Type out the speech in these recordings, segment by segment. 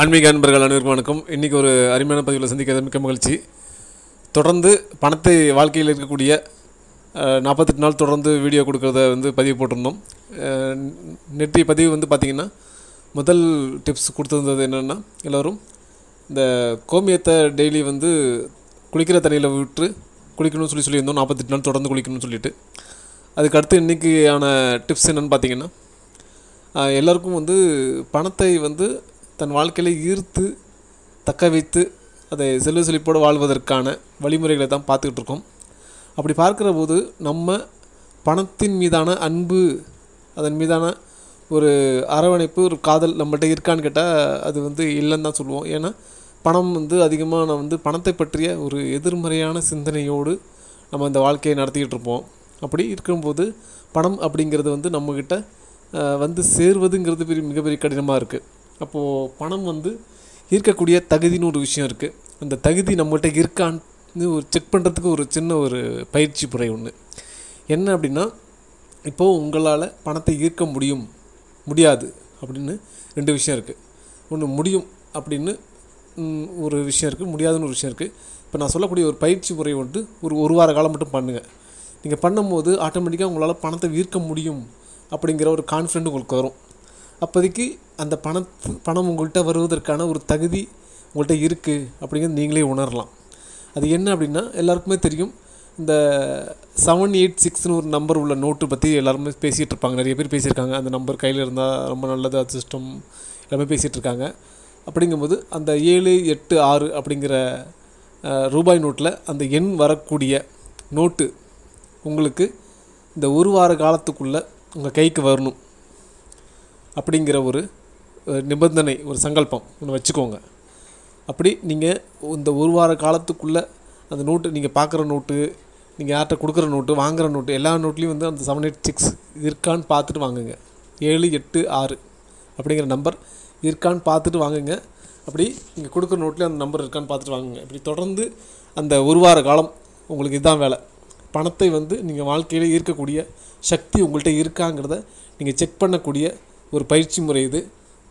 ஆன்மீக அன்பர்கள் அனைவருக்கும் வணக்கம் இன்றைக்கி ஒரு அருமையான பதிவில் சந்திக்கிறது மிக்க மகிழ்ச்சி தொடர்ந்து பணத்தை வாழ்க்கையில் இருக்கக்கூடிய நாற்பத்தெட்டு நாள் தொடர்ந்து வீடியோ கொடுக்குறத வந்து பதிவு போட்டிருந்தோம் நெற்றி பதிவு வந்து பார்த்திங்கன்னா முதல் டிப்ஸ் கொடுத்துருந்தது என்னென்னா எல்லோரும் இந்த கோமியத்தை டெய்லி வந்து குளிக்கிற தண்ணியில் விட்டு குளிக்கணும்னு சொல்லி சொல்லியிருந்தோம் நாற்பத்தெட்டு நாள் தொடர்ந்து குளிக்கணும்னு சொல்லிட்டு அதுக்கு அடுத்து இன்றைக்கியான டிப்ஸ் என்னென்னு பார்த்திங்கன்னா எல்லோருக்கும் வந்து பணத்தை வந்து தன் வாழ்க்கையில் ஈர்த்து தக்க வைத்து அதை செல்வ செழிப்போடு வாழ்வதற்கான வழிமுறைகளை தான் பார்த்துக்கிட்டு இருக்கோம் அப்படி பார்க்குற போது நம்ம பணத்தின் மீதான அன்பு அதன் மீதான ஒரு அரவணைப்பு ஒரு காதல் நம்மள்கிட்ட இருக்கான்னு கேட்டால் அது வந்து இல்லைன்னு தான் சொல்லுவோம் ஏன்னா பணம் வந்து அதிகமாக நான் வந்து பணத்தை பற்றிய ஒரு எதிர்மறையான சிந்தனையோடு நம்ம இந்த வாழ்க்கையை நடத்திக்கிட்டு இருப்போம் அப்படி இருக்கும்போது பணம் அப்படிங்கிறது வந்து நம்மக்கிட்ட வந்து சேர்வதுங்கிறது பெரிய மிகப்பெரிய கடினமாக இருக்குது அப்போது பணம் வந்து ஈர்க்கக்கூடிய தகுதின்னு ஒரு விஷயம் இருக்குது அந்த தகுதி நம்மள்கிட்ட இருக்கான்னு ஒரு செக் பண்ணுறதுக்கு ஒரு சின்ன ஒரு பயிற்சி முறை ஒன்று என்ன அப்படின்னா இப்போது உங்களால் பணத்தை ஈர்க்க முடியும் முடியாது அப்படின்னு ரெண்டு விஷயம் இருக்குது ஒன்று முடியும் அப்படின்னு ஒரு விஷயம் இருக்குது முடியாதுன்னு ஒரு விஷயம் இருக்குது இப்போ நான் சொல்லக்கூடிய ஒரு பயிற்சி முறை வந்து ஒரு ஒரு வார காலம் மட்டும் பண்ணுங்கள் நீங்கள் பண்ணும்போது ஆட்டோமேட்டிக்காக உங்களால் பணத்தை ஈர்க்க முடியும் அப்படிங்கிற ஒரு கான்ஃபிடென்ட் உங்களுக்கு வரும் அப்போதைக்கு அந்த பணத்து பணம் உங்கள்கிட்ட வருவதற்கான ஒரு தகுதி உங்கள்கிட்ட இருக்குது அப்படிங்கிறது நீங்களே உணரலாம் அது என்ன அப்படின்னா எல்லாருக்குமே தெரியும் இந்த செவன் எயிட் சிக்ஸ்னு ஒரு நம்பர் உள்ள நோட்டு பற்றி எல்லாருமே பேசிகிட்டு இருப்பாங்க நிறைய பேர் பேசியிருக்காங்க அந்த நம்பர் கையில் இருந்தால் ரொம்ப நல்லது அது சிஸ்டம் எல்லாமே பேசிகிட்டு இருக்காங்க அப்படிங்கும்போது அந்த ஏழு எட்டு ஆறு அப்படிங்கிற ரூபாய் நோட்டில் அந்த எண் வரக்கூடிய நோட்டு உங்களுக்கு இந்த ஒரு வார காலத்துக்குள்ளே உங்கள் கைக்கு வரணும் அப்படிங்கிற ஒரு நிபந்தனை ஒரு சங்கல்பம் ஒன்று வச்சுக்கோங்க அப்படி நீங்கள் இந்த ஒரு வார காலத்துக்குள்ளே அந்த நோட்டு நீங்கள் பார்க்குற நோட்டு நீங்கள் யார்கிட்ட கொடுக்குற நோட்டு வாங்குகிற நோட்டு எல்லா நோட்லேயும் வந்து அந்த செவன் எயிட் சிக்ஸ் இருக்கான்னு பார்த்துட்டு வாங்குங்க ஏழு எட்டு ஆறு அப்படிங்கிற நம்பர் இருக்கான்னு பார்த்துட்டு வாங்குங்க அப்படி நீங்கள் கொடுக்குற நோட்லேயும் அந்த நம்பர் இருக்கான்னு பார்த்துட்டு வாங்குங்க இப்படி தொடர்ந்து அந்த ஒரு வார காலம் உங்களுக்கு இதுதான் வேலை பணத்தை வந்து நீங்கள் வாழ்க்கையில் ஈர்க்கக்கூடிய சக்தி உங்கள்கிட்ட இருக்காங்கிறத நீங்கள் செக் பண்ணக்கூடிய ஒரு பயிற்சி முறை இது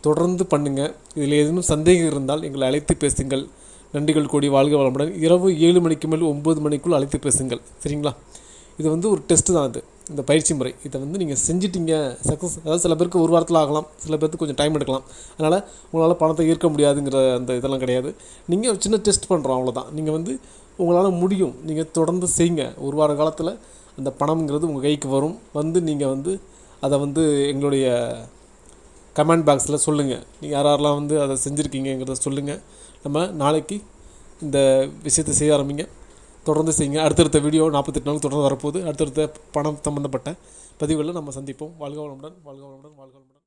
தொடர்ந்து பண்ணுங்கள் இதில் ஏதேனும் சந்தேகம் இருந்தால் எங்களை அழைத்து பேசுங்கள் நன்றிகள் கோடி வாழ்க வளமுடன் இரவு ஏழு மணிக்கு மேல் ஒம்பது மணிக்குள் அழைத்து பேசுங்கள் சரிங்களா இது வந்து ஒரு டெஸ்ட்டு தான் அது இந்த பயிற்சி முறை இதை வந்து நீங்கள் செஞ்சிட்டிங்க சக்ஸஸ் அதாவது சில பேருக்கு ஒரு வாரத்தில் ஆகலாம் சில பேருக்கு கொஞ்சம் டைம் எடுக்கலாம் அதனால் உங்களால் பணத்தை ஈர்க்க முடியாதுங்கிற அந்த இதெல்லாம் கிடையாது நீங்கள் சின்ன டெஸ்ட் பண்ணுறோம் அவ்வளோதான் நீங்கள் வந்து உங்களால் முடியும் நீங்கள் தொடர்ந்து செய்யுங்க ஒரு வார காலத்தில் அந்த பணம்ங்கிறது உங்கள் கைக்கு வரும் வந்து நீங்கள் வந்து அதை வந்து எங்களுடைய கமெண்ட் பாக்ஸில் சொல்லுங்கள் நீங்கள் யார் யாரெல்லாம் வந்து அதை செஞ்சுருக்கீங்கிறத சொல்லுங்கள் நம்ம நாளைக்கு இந்த விஷயத்தை செய்ய ஆரம்பிங்க தொடர்ந்து செய்யுங்க அடுத்தடுத்த வீடியோ நாற்பத்தெட்டு நாள் தொடர்ந்து வரப்போகுது அடுத்தடுத்த பணம் சம்மந்தப்பட்ட பதிவுகளில் நம்ம சந்திப்போம் வாழ்க வளமுடன் வாழ்க வளமுடன் வாழ்க வளமுடன்